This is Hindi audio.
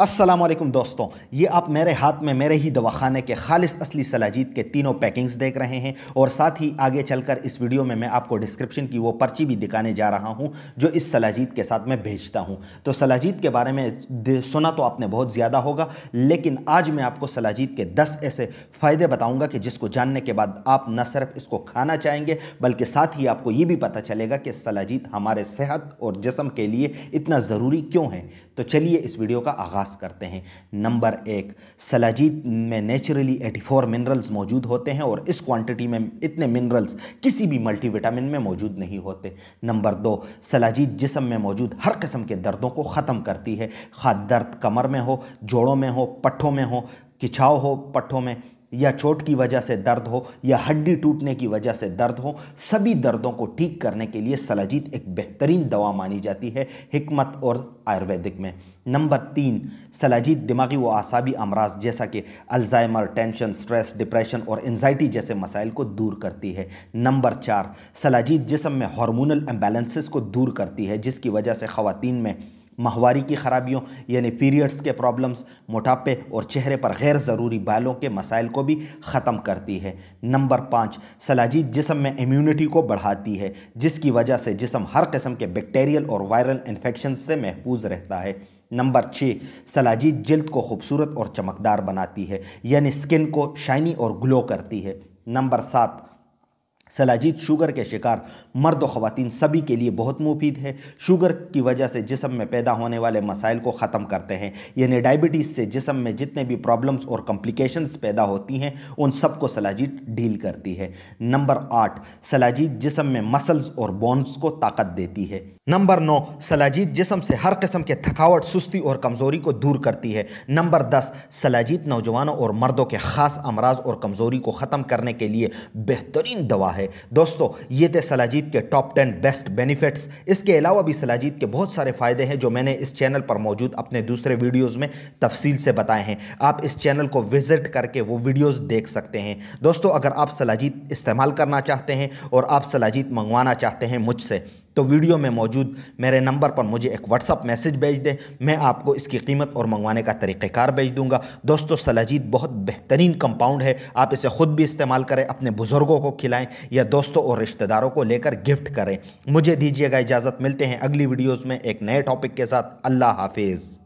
असलम दोस्तों ये आप मेरे हाथ में मेरे ही दवाखाने के खालिस असली सलाजीत के तीनों पैकिंग्स देख रहे हैं और साथ ही आगे चलकर इस वीडियो में मैं आपको डिस्क्रिप्शन की वो पर्ची भी दिखाने जा रहा हूँ जो इस सलाजीत के साथ मैं भेजता हूँ तो सलाजीत के बारे में सुना तो आपने बहुत ज़्यादा होगा लेकिन आज मैं आपको सलाजीत के दस ऐसे फ़ायदे बताऊँगा कि जिसको जानने के बाद आप न सिर्फ इसको खाना चाहेंगे बल्कि साथ ही आपको ये भी पता चलेगा कि सलाजीत हमारे सेहत और जिसम के लिए इतना ज़रूरी क्यों है तो चलिए इस वीडियो का आगाज़ पास करते हैं नंबर एक सलाजीत में नेचुरली 84 मिनरल्स मौजूद होते हैं और इस क्वांटिटी में इतने मिनरल्स किसी भी मल्टीविटामिन में मौजूद नहीं होते नंबर दो सलाजीत जिसम में मौजूद हर किस्म के दर्दों को ख़त्म करती है खाद दर्द कमर में हो जोड़ों में हो पट्ठों में हो खिंचाव हो पट्ठों में या चोट की वजह से दर्द हो या हड्डी टूटने की वजह से दर्द हो सभी दर्दों को ठीक करने के लिए सलाजीत एक बेहतरीन दवा मानी जाती है हिकमत और आयुर्वेदिक में नंबर तीन सलाजीत दिमागी व आसाबी अमराज जैसा कि अल्जाइमर टेंशन स्ट्रेस डिप्रेशन और एनजाइटी जैसे मसाइल को दूर करती है नंबर चार सलाजीत जिसम में हार्मोनल इम्बेलेंसेस को दूर करती है जिसकी वजह से ख़वान में माहवारी की खराबियों यानी पीरियड्स के प्रॉब्लम्स मोटापे और चेहरे पर गैर ज़रूरी बालों के मसाइल को भी ख़त्म करती है नंबर पाँच सलाजीत जिसम में इम्यूनिटी को बढ़ाती है जिसकी वजह से जिसम हर किस्म के बैक्टीरियल और वायरल इन्फेक्शन से महफूज रहता है नंबर छः सलाजीत जल्द को खूबसूरत और चमकदार बनाती है यानी स्किन को शाइनी और ग्लो करती है नंबर सात सलाजीत शुगर के शिकार मर्द और ख़वान सभी के लिए बहुत मुफीद है शुगर की वजह से जिसम में पैदा होने वाले मसाइल को ख़त्म करते हैं यानी डायबिटीज़ से जिसम में जितने भी प्रॉब्लम्स और कॉम्प्लिकेशंस पैदा होती हैं उन सब को सलाजीत डील करती है नंबर आठ सलाजीत जिसम में मसल्स और बोन्स को ताकत देती है नंबर नौ सलाजीत जिसम से हर किस्म के थकावट सुस्ती और कमज़ोरी को दूर करती है नंबर दस सलाजीत नौजवानों और मर्दों के ख़ास अमराज और कमज़ोरी को ख़त्म करने के लिए बेहतरीन दवा है है दोस्तों ये थे सलाजीत के टॉप टेन बेस्ट बेनिफिट्स इसके अलावा भी सलाजीत के बहुत सारे फ़ायदे हैं जो मैंने इस चैनल पर मौजूद अपने दूसरे वीडियोज़ में तफसील से बताए हैं आप इस चैनल को विजिट करके वो वीडियोज़ देख सकते हैं दोस्तों अगर आप सलाजीत इस्तेमाल करना चाहते हैं और आप सलाजीत मंगवाना चाहते हैं मुझसे तो वीडियो में मौजूद मेरे नंबर पर मुझे एक व्हाट्सअप मैसेज भेज दें मैं आपको इसकी कीमत और मंगवाने का तरीक़ेकार भेज दूंगा दोस्तों सलाजीत बहुत बेहतरीन कंपाउंड है आप इसे ख़ुद भी इस्तेमाल करें अपने बुज़ुर्गों को खिलाएं या दोस्तों और रिश्तेदारों को लेकर गिफ्ट करें मुझे दीजिएगा इजाज़त मिलते हैं अगली वीडियोज़ में एक नए टॉपिक के साथ अल्लाह हाफिज़